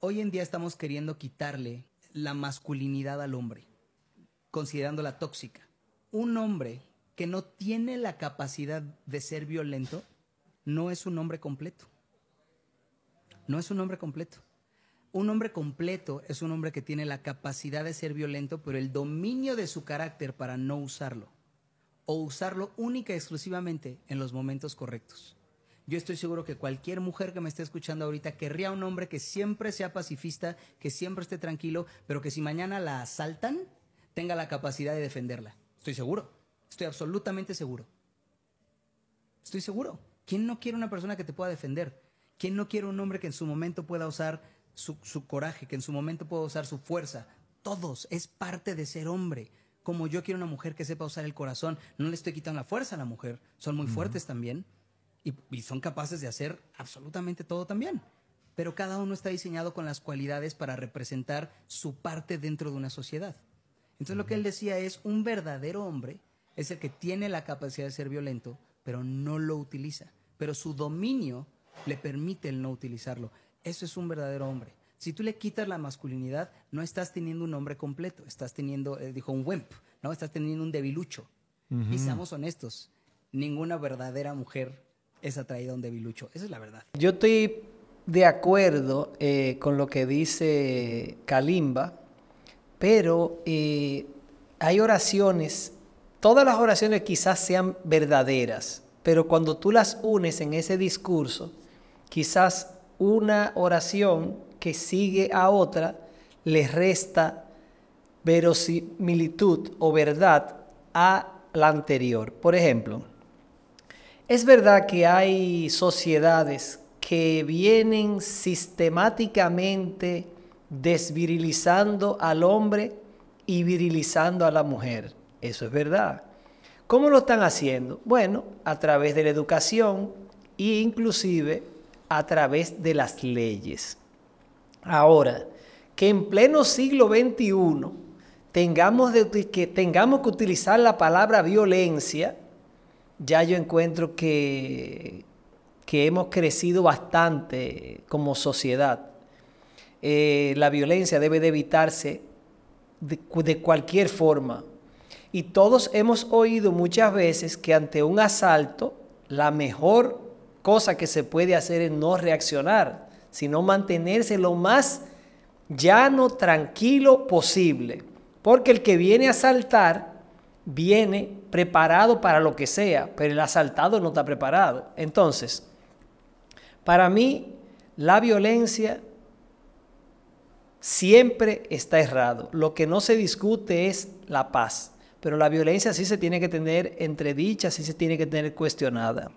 Hoy en día estamos queriendo quitarle la masculinidad al hombre, considerándola tóxica. Un hombre que no tiene la capacidad de ser violento no es un hombre completo. No es un hombre completo. Un hombre completo es un hombre que tiene la capacidad de ser violento, pero el dominio de su carácter para no usarlo, o usarlo única y exclusivamente en los momentos correctos. Yo estoy seguro que cualquier mujer que me esté escuchando ahorita querría un hombre que siempre sea pacifista, que siempre esté tranquilo, pero que si mañana la asaltan, tenga la capacidad de defenderla. Estoy seguro. Estoy absolutamente seguro. Estoy seguro. ¿Quién no quiere una persona que te pueda defender? ¿Quién no quiere un hombre que en su momento pueda usar su, coraje, que en su momento pueda usar su fuerza? Todos. Es parte de ser hombre como yo quiero una mujer que sepa usar el corazón. No le estoy quitando la fuerza a la mujer, son muy fuertes también, y, son capaces de hacer absolutamente todo también. Pero cada uno está diseñado con las cualidades para representar su parte dentro de una sociedad. Entonces lo que él decía es, un verdadero hombre es el que tiene la capacidad de ser violento, pero no lo utiliza. Pero su dominio le permite el no utilizarlo. Eso es un verdadero hombre. Si tú le quitas la masculinidad, no estás teniendo un hombre completo, estás teniendo, eh, dijo un wimp, ¿no? Estás teniendo un debilucho. Y seamos honestos, ninguna verdadera mujer es atraído a un Esa es la verdad. Yo estoy de acuerdo eh, con lo que dice Kalimba, pero eh, hay oraciones, todas las oraciones quizás sean verdaderas, pero cuando tú las unes en ese discurso, quizás una oración que sigue a otra le resta verosimilitud o verdad a la anterior. Por ejemplo, es verdad que hay sociedades que vienen sistemáticamente desvirilizando al hombre y virilizando a la mujer. Eso es verdad. ¿Cómo lo están haciendo? Bueno, a través de la educación e inclusive a través de las leyes. Ahora, que en pleno siglo XXI tengamos, tengamos que utilizar la palabra violencia ya yo encuentro que, que hemos crecido bastante como sociedad. Eh, la violencia debe de evitarse de, de cualquier forma. Y todos hemos oído muchas veces que ante un asalto, la mejor cosa que se puede hacer es no reaccionar, sino mantenerse lo más llano, tranquilo posible. Porque el que viene a asaltar viene preparado para lo que sea, pero el asaltado no está preparado. Entonces, para mí, la violencia siempre está errado. Lo que no se discute es la paz, pero la violencia sí se tiene que tener entredicha, sí se tiene que tener cuestionada.